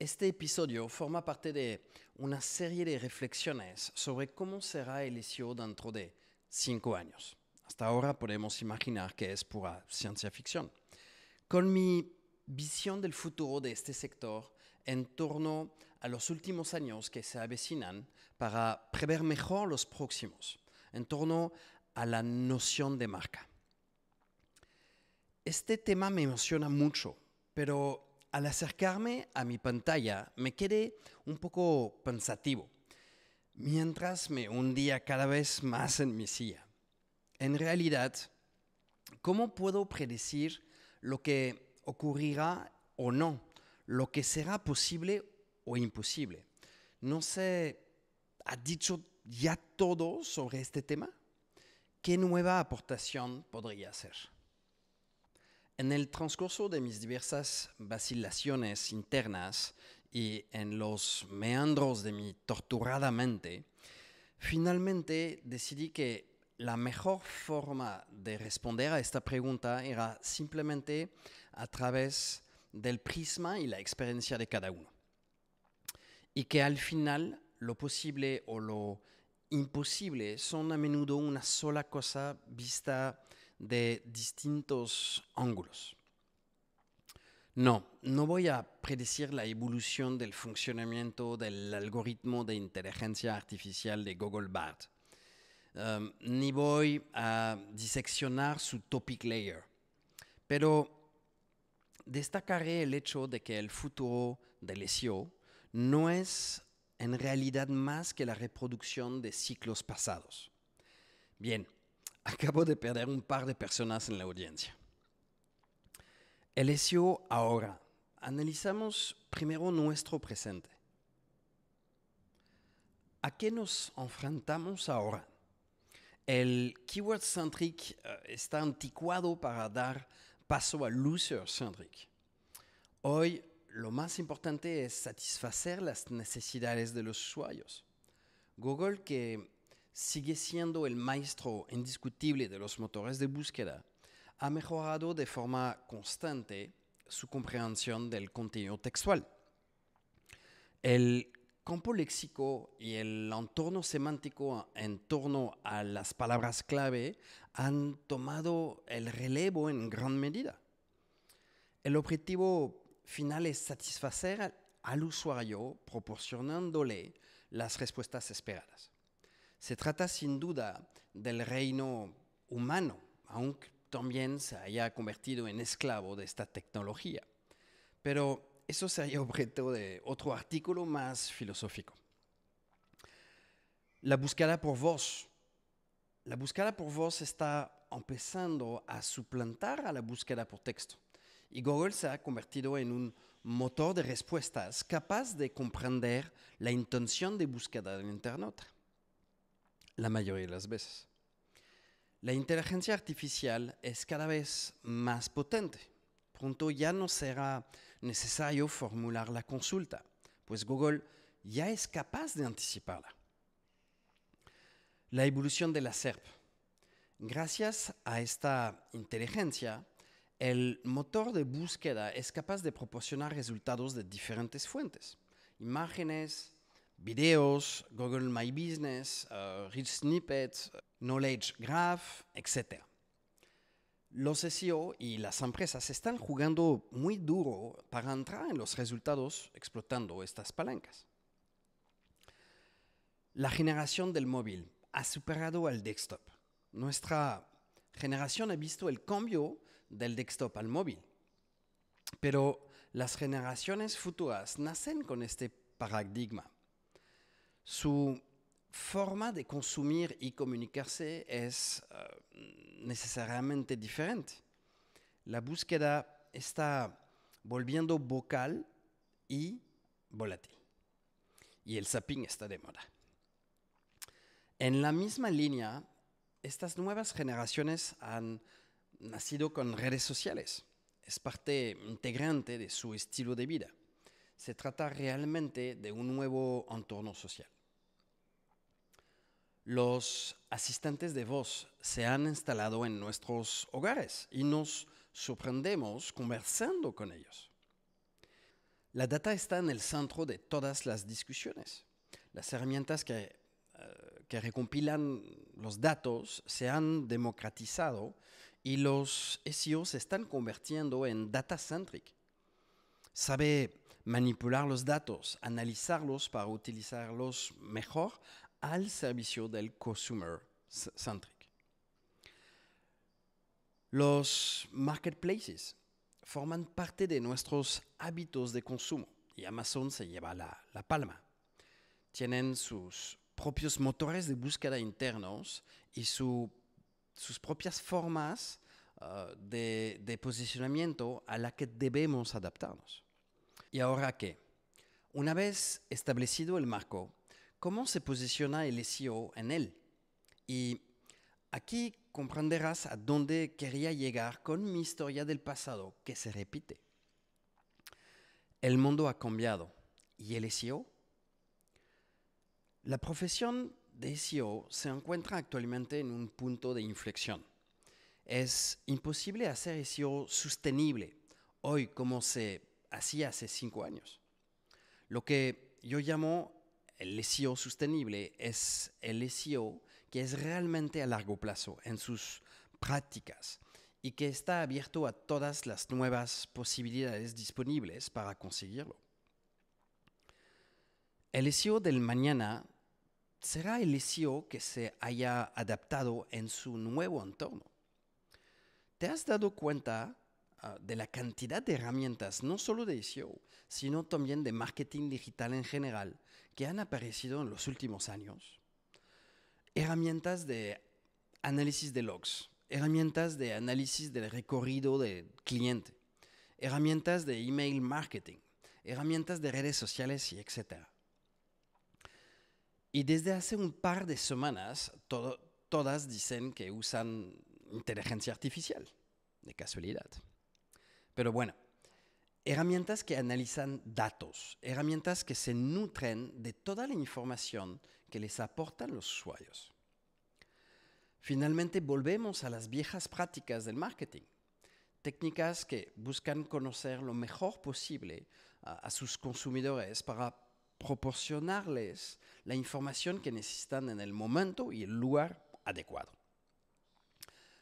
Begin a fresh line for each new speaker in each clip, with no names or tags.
Este episodio forma parte de una serie de reflexiones sobre cómo será el SEO dentro de cinco años. Hasta ahora podemos imaginar que es pura ciencia ficción. Con mi visión del futuro de este sector en torno a los últimos años que se avecinan para prever mejor los próximos, en torno a la noción de marca. Este tema me emociona mucho, pero al acercarme a mi pantalla me quedé un poco pensativo, mientras me hundía cada vez más en mi silla. En realidad, ¿cómo puedo predecir lo que ocurrirá o no? Lo que será posible o imposible. No sé, ¿ha dicho ya todo sobre este tema? ¿Qué nueva aportación podría hacer? En el transcurso de mis diversas vacilaciones internas y en los meandros de mi torturada mente, finalmente decidí que la mejor forma de responder a esta pregunta era simplemente a través del prisma y la experiencia de cada uno. Y que al final lo posible o lo imposible son a menudo una sola cosa vista de distintos ángulos. No, no voy a predecir la evolución del funcionamiento del algoritmo de inteligencia artificial de Google BART, em, ni voy a diseccionar su topic layer, pero destacaré el hecho de que el futuro del SEO no es en realidad más que la reproducción de ciclos pasados. Bien, Acabo de perder un par de personas en la audiencia. El SEO ahora. Analizamos primero nuestro presente. ¿A qué nos enfrentamos ahora? El keyword centric eh, está anticuado para dar paso al user centric. Hoy lo más importante es satisfacer las necesidades de los usuarios. Google, que sigue siendo el maestro indiscutible de los motores de búsqueda, ha mejorado de forma constante su comprensión del contenido textual. El campo léxico y el entorno semántico en torno a las palabras clave han tomado el relevo en gran medida. El objetivo final es satisfacer al usuario proporcionándole las respuestas esperadas. Se trata sin duda del reino humano, aunque también se haya convertido en esclavo de esta tecnología. Pero eso sería objeto de otro artículo más filosófico. La búsqueda por voz. La búsqueda por voz está empezando a suplantar a la búsqueda por texto. Y Google se ha convertido en un motor de respuestas capaz de comprender la intención de búsqueda del internauta la mayoría de las veces. La inteligencia artificial es cada vez más potente. Pronto ya no será necesario formular la consulta, pues Google ya es capaz de anticiparla. La evolución de la SERP. Gracias a esta inteligencia, el motor de búsqueda es capaz de proporcionar resultados de diferentes fuentes, imágenes, videos, Google My Business, uh, Rich Snippets, Knowledge Graph, etc. Los SEO y las empresas están jugando muy duro para entrar en los resultados explotando estas palancas. La generación del móvil ha superado al desktop. Nuestra generación ha visto el cambio del desktop al móvil. Pero las generaciones futuras nacen con este paradigma. Su forma de consumir y comunicarse es eh, necesariamente diferente. La búsqueda está volviendo vocal y volátil. Y el zapping está de moda. En la misma línea, estas nuevas generaciones han nacido con redes sociales. Es parte integrante de su estilo de vida. Se trata realmente de un nuevo entorno social. Los asistentes de voz se han instalado en nuestros hogares y nos sorprendemos conversando con ellos. La data está en el centro de todas las discusiones. Las herramientas que, eh, recompilan los datos se han democratizado y los SEO se están convirtiendo en data-centric. Sabe manipular los datos, analizarlos para utilizarlos mejor, al servicio del consumer centric. Los marketplaces forman parte de nuestros hábitos de consumo y Amazon se lleva la, palma. Tienen sus propios motores de búsqueda internos y sus propias formas ah, de, de posicionamiento a la que debemos adaptarnos. ¿Y ahora qué? Una vez establecido el marco, cómo se posiciona el SEO en él. Y aquí comprenderás a dónde quería llegar con mi historia del pasado que se repite. El mundo ha cambiado. ¿Y el SEO? La profesión de SEO se encuentra actualmente en un punto de inflexión. Es imposible hacer SEO sostenible hoy como se hacía hace cinco años. Lo que yo llamo el SEO sostenible es el SEO que es realmente a largo plazo en sus prácticas y que está abierto a todas las nuevas posibilidades disponibles para conseguirlo. El SEO del mañana será el SEO que se haya adaptado en su nuevo entorno. ¿Te has dado cuenta ah, de la cantidad de herramientas, no solo de SEO, sino también de marketing digital en general, que han aparecido en los últimos años, herramientas de análisis de logs, herramientas de análisis del recorrido del cliente, herramientas de email marketing, herramientas de redes sociales y etc. Y desde hace un par de semanas todas dicen que usan inteligencia artificial, de casualidad. Pero bueno, herramientas que analizan datos, herramientas que se nutren de toda la información que les aportan los usuarios. Finalmente, volvemos a las viejas prácticas del marketing, técnicas que buscan conocer lo mejor posible a, sus consumidores para proporcionarles la información que necesitan en el momento y el lugar adecuado.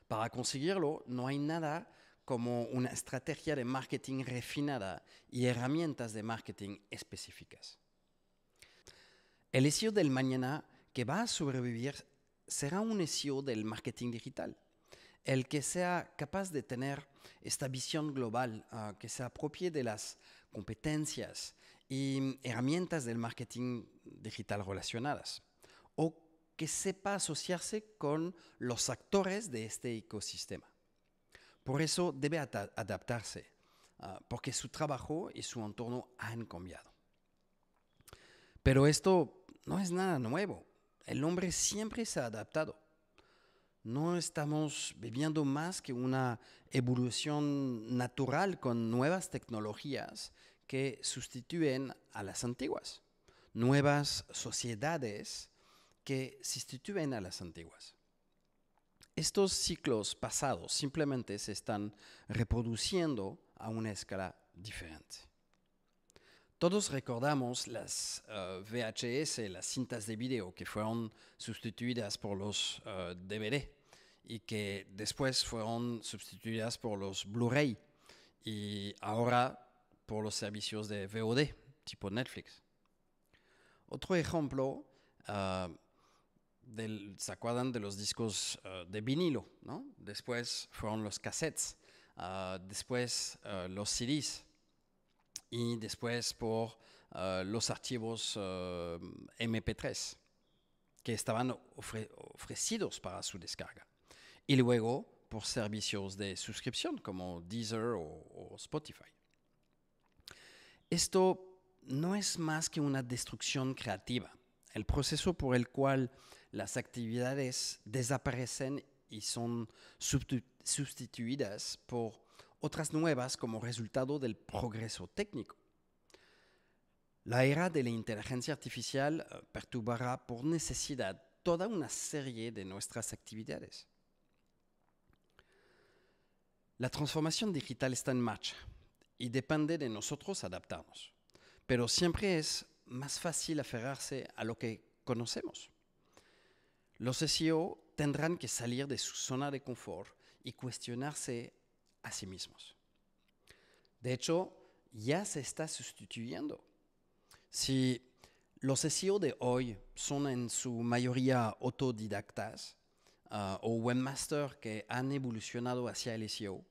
Para conseguirlo, no hay nada como una estrategia de marketing refinada y herramientas de marketing específicas. El SEO del mañana que va a sobrevivir será un SEO del marketing digital, el que sea capaz de tener esta visión global, ah, que se apropie de las competencias y herramientas del marketing digital relacionadas, o que sepa asociarse con los actores de este ecosistema. Por eso debe adaptarse, ah, porque su trabajo y su entorno han cambiado. Pero esto no es nada nuevo. El hombre siempre se ha adaptado. No estamos viviendo más que una evolución natural con nuevas tecnologías que sustituyen a las antiguas, nuevas sociedades que sustituyen a las antiguas estos ciclos pasados simplemente se están reproduciendo a una escala diferente. Todos recordamos las eh, VHS, las cintas de video que fueron sustituidas por los DVD eh, y que después fueron sustituidas por los Blu-ray y ahora por los servicios de VOD tipo Netflix. Otro ejemplo eh, del, se acuerdan de los discos eh, de vinilo, Después fueron los cassettes, ah, después eh, los CDs y después por eh, los archivos MP3 que estaban ofrecidos para su descarga. Y luego por servicios de suscripción como Deezer o Spotify. Esto no es más que una destrucción creativa. El proceso por el cual las actividades desaparecen y son sustituidas por otras nuevas como resultado del progreso técnico. La era de la inteligencia artificial eh, perturbará por necesidad toda una serie de nuestras actividades. La transformación digital está en marcha y depende de nosotros adaptarnos, pero siempre es más fácil aferrarse a lo que conocemos. Los SEO tendrán que salir de su zona de confort y cuestionarse a sí mismos. De hecho, ya se está sustituyendo. Si los SEO de hoy son en su mayoría autodidactas ah, o webmasters que han evolucionado hacia el SEO,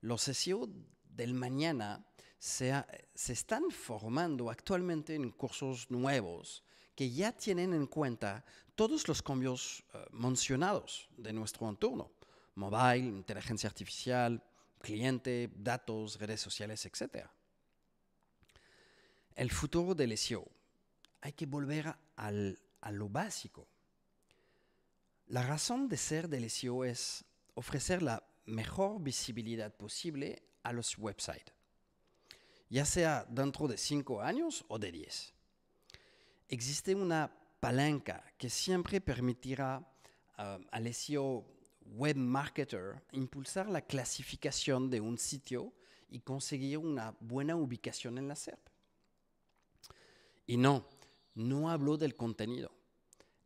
los SEO del mañana se están formando actualmente en cursos nuevos que ya tienen en cuenta todos los cambios eh, mencionados de nuestro entorno, mobile, inteligencia artificial, cliente, datos, redes sociales, etc. El futuro del SEO. Hay que volver a lo básico. La razón de ser del SEO es ofrecer la mejor visibilidad posible a los websites, ya sea dentro de 5 años o de 10 existe una palanca que siempre permitirá a ah, al e web marketer impulsar la clasificación de un sitio y conseguir una buena ubicación en la SERP. Y no, no hablo del contenido.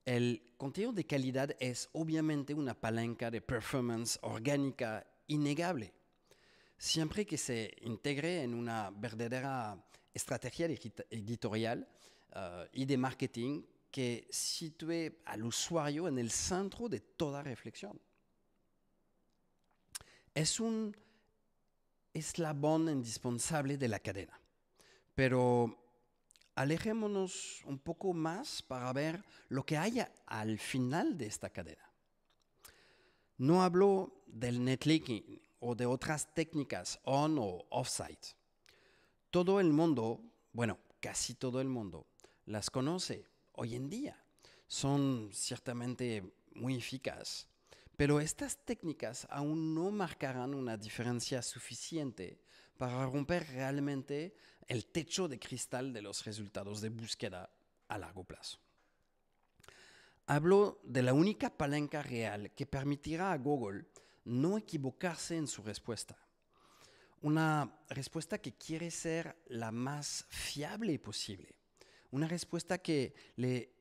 El contenido de calidad es obviamente una palanca de performance orgánica innegable, siempre que se integre en una verdadera estrategia editorial eh, y de marketing que sitúe al usuario en el centro de toda reflexión. Es un eslabón indispensable de la cadena, pero alejémonos un poco más para ver lo que haya al final de esta cadena. No hablo del netlinking o de otras técnicas on o offsite. Todo el mundo, bueno, casi todo el mundo, las conoce hoy en día. Son ciertamente muy eficaces, pero estas técnicas aún no marcarán una diferencia suficiente para romper realmente el techo de cristal de los resultados de búsqueda a largo plazo. Hablo de la única palanca real que permitirá a Google no equivocarse en su respuesta. Una respuesta que quiere ser la más fiable posible una respuesta que le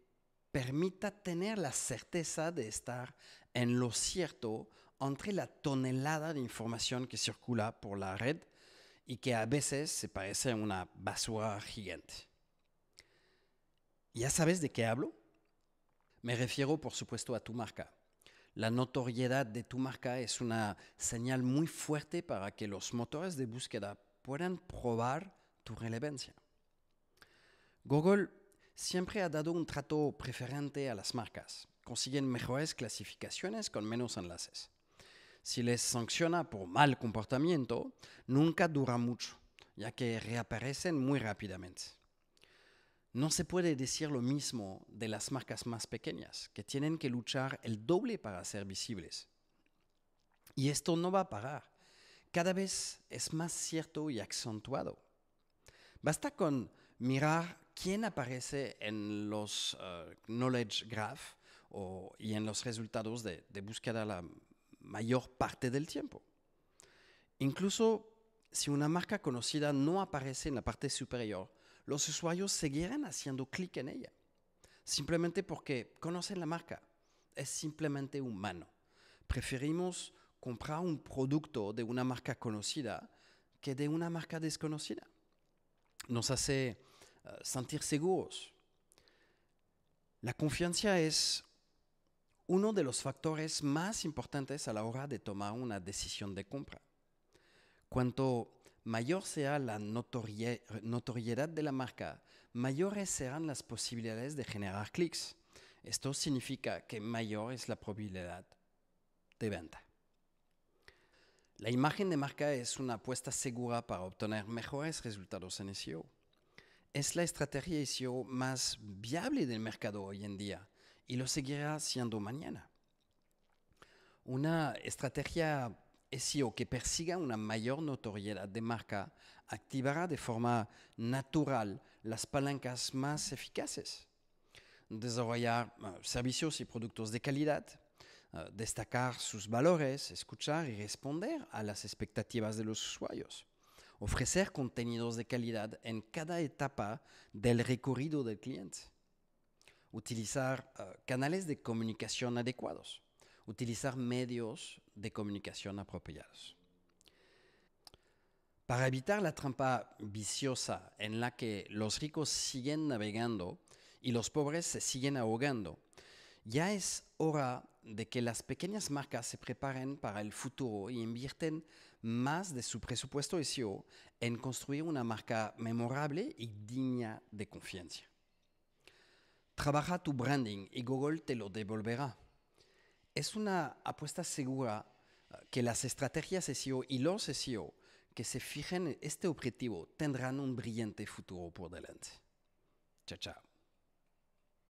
permita tener la certeza de estar en lo cierto entre la tonelada de información que circula por la red y que a veces se parece a una basura gigante. ¿Ya sabes de qué hablo? Me refiero, por supuesto, a tu marca. La notoriedad de tu marca es una señal muy fuerte para que los motores de búsqueda puedan probar tu relevancia. Google siempre ha dado un trato preferente a las marcas. Consiguen mejores clasificaciones con menos enlaces. Si les sanciona por mal comportamiento, nunca dura mucho, ya que reaparecen muy rápidamente. No se puede decir lo mismo de las marcas más pequeñas, que tienen que luchar el doble para ser visibles. Y esto no va a parar. Cada vez es más cierto y acentuado. Basta con mirar quién aparece en los eh, Knowledge Graph o, y en los resultados de, de búsqueda la mayor parte del tiempo. Incluso si una marca conocida no aparece en la parte superior, los usuarios seguirán haciendo clic en ella, simplemente porque conocen la marca. Es simplemente humano. Preferimos comprar un producto de una marca conocida que de una marca desconocida. Nos hace eh, sentir seguros. La confianza es uno de los factores más importantes a la hora de tomar una decisión de compra. Cuanto mayor sea la notoriedad de la marca, mayores serán las posibilidades de generar clics. Esto significa que mayor es la probabilidad de venta. La imagen de marca es una apuesta segura para obtener mejores resultados en SEO es la estrategia SEO más viable del mercado hoy en día y lo seguirá siendo mañana. Una estrategia SEO que persiga una mayor notoriedad de marca activará de forma natural las palancas más eficaces. Desarrollar eh, servicios y productos de calidad, eh, destacar sus valores, escuchar y responder a las expectativas de los usuarios ofrecer contenidos de calidad en cada etapa del recorrido del cliente, utilizar ah, canales de comunicación adecuados, utilizar medios de comunicación apropiados. Para evitar la trampa viciosa en la que los ricos siguen navegando y los pobres se siguen ahogando, ya es hora de que las pequeñas marcas se preparen para el futuro y invierten más de su presupuesto SEO e en construir una marca memorable y digna de confianza. Trabaja tu branding y Google te lo devolverá. Es una apuesta segura eh, que las estrategias SEO e y los SEO e que se fijen en este objetivo tendrán un brillante futuro por delante. Chao, chao.